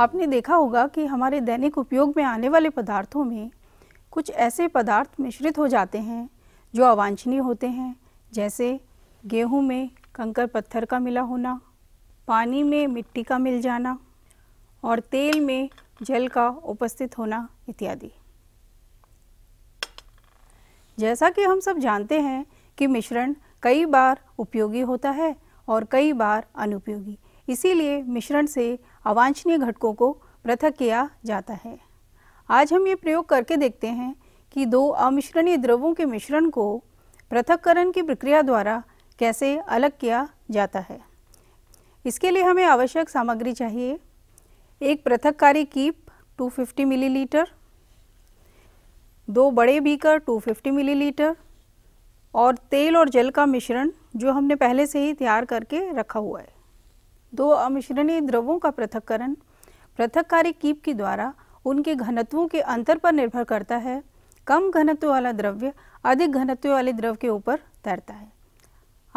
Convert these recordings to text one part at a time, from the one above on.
आपने देखा होगा कि हमारे दैनिक उपयोग में आने वाले पदार्थों में कुछ ऐसे पदार्थ मिश्रित हो जाते हैं जो अवांछनीय होते हैं जैसे गेहूं में कंकर पत्थर का मिला होना पानी में मिट्टी का मिल जाना और तेल में जल का उपस्थित होना इत्यादि जैसा कि हम सब जानते हैं कि मिश्रण कई बार उपयोगी होता है और कई बार अनुपयोगी इसीलिए मिश्रण से अवांछनीय घटकों को पृथक किया जाता है आज हम ये प्रयोग करके देखते हैं कि दो अमिश्रणीय द्रवों के मिश्रण को पृथककरण की प्रक्रिया द्वारा कैसे अलग किया जाता है इसके लिए हमें आवश्यक सामग्री चाहिए एक पृथककारी कीप 250 मिलीलीटर दो बड़े बीकर 250 मिलीलीटर और तेल और जल का मिश्रण जो हमने पहले से ही तैयार करके रखा हुआ है दो अमिश्रणीय द्रवों का पृथककरण पृथककारी कीप के द्वारा उनके घनत्वों के अंतर पर निर्भर करता है कम घनत्व वाला द्रव्य अधिक घनत्व वाले द्रव के ऊपर तैरता है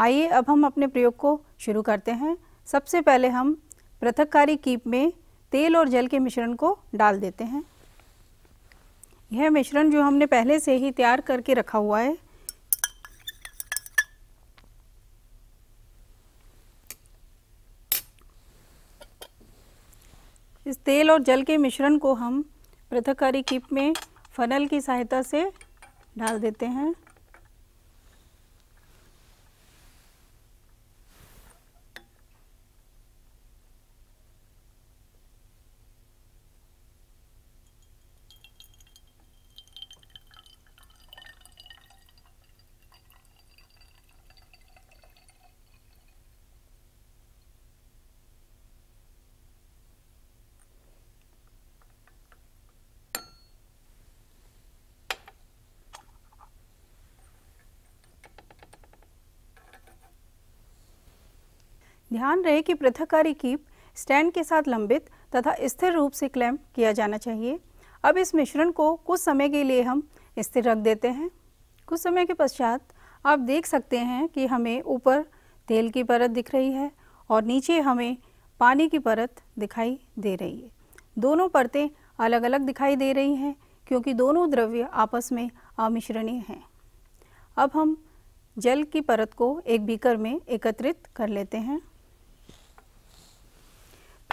आइए अब हम अपने प्रयोग को शुरू करते हैं सबसे पहले हम पृथककारी कीप में तेल और जल के मिश्रण को डाल देते हैं यह मिश्रण जो हमने पहले से ही तैयार करके रखा हुआ है इस तेल और जल के मिश्रण को हम पृथककारी किप में फनल की सहायता से डाल देते हैं ध्यान रहे कि पृथककारी कीप स्टैंड के साथ लंबित तथा स्थिर रूप से क्लैम्प किया जाना चाहिए अब इस मिश्रण को कुछ समय के लिए हम स्थिर रख देते हैं कुछ समय के पश्चात आप देख सकते हैं कि हमें ऊपर तेल की परत दिख रही है और नीचे हमें पानी की परत दिखाई दे रही है दोनों परतें अलग अलग दिखाई दे रही हैं क्योंकि दोनों द्रव्य आपस में अमिश्रणीय हैं अब हम जल की परत को एक बीकर में एकत्रित कर लेते हैं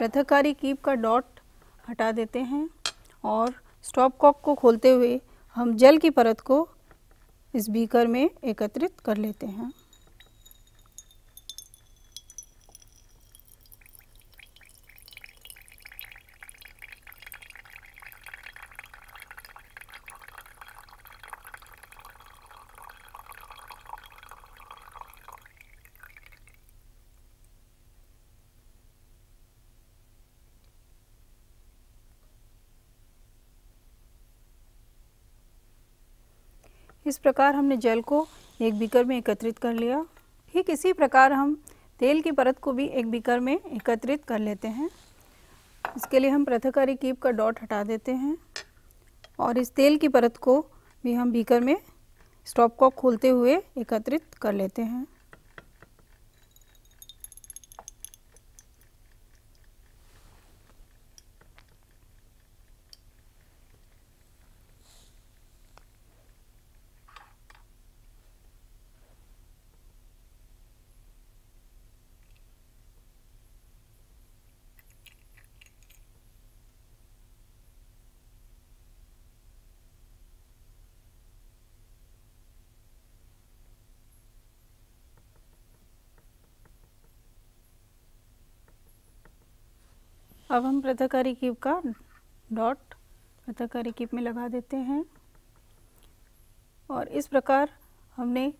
प्रथकारी कीप का डॉट हटा देते हैं और स्टॉप कॉक को खोलते हुए हम जल की परत को इस बीकर में एकत्रित कर लेते हैं इस प्रकार हमने जल को एक बीकर में एकत्रित कर लिया ठीक इसी प्रकार हम तेल की परत को भी एक बीकर में एकत्रित कर लेते हैं इसके लिए हम प्रथकारी कीप का डॉट हटा देते हैं और इस तेल की परत को भी हम बीकर में स्टॉप को खोलते हुए एकत्रित कर लेते हैं अब हम प्रथकारी कीप का डॉट पृथकारी कीप में लगा देते हैं और इस प्रकार हमने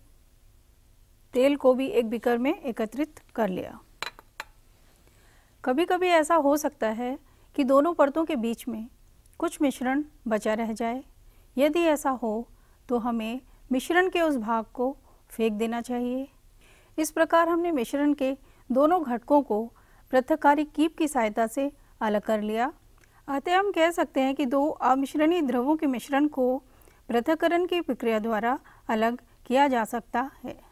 तेल को भी एक बिकर में एकत्रित कर लिया कभी कभी ऐसा हो सकता है कि दोनों परतों के बीच में कुछ मिश्रण बचा रह जाए यदि ऐसा हो तो हमें मिश्रण के उस भाग को फेंक देना चाहिए इस प्रकार हमने मिश्रण के दोनों घटकों को पृथककारी कीप की सहायता से अलग कर लिया अतः हम कह सकते हैं कि दो अमिश्रणी ध्रुवों के मिश्रण को पृथककरण की प्रक्रिया द्वारा अलग किया जा सकता है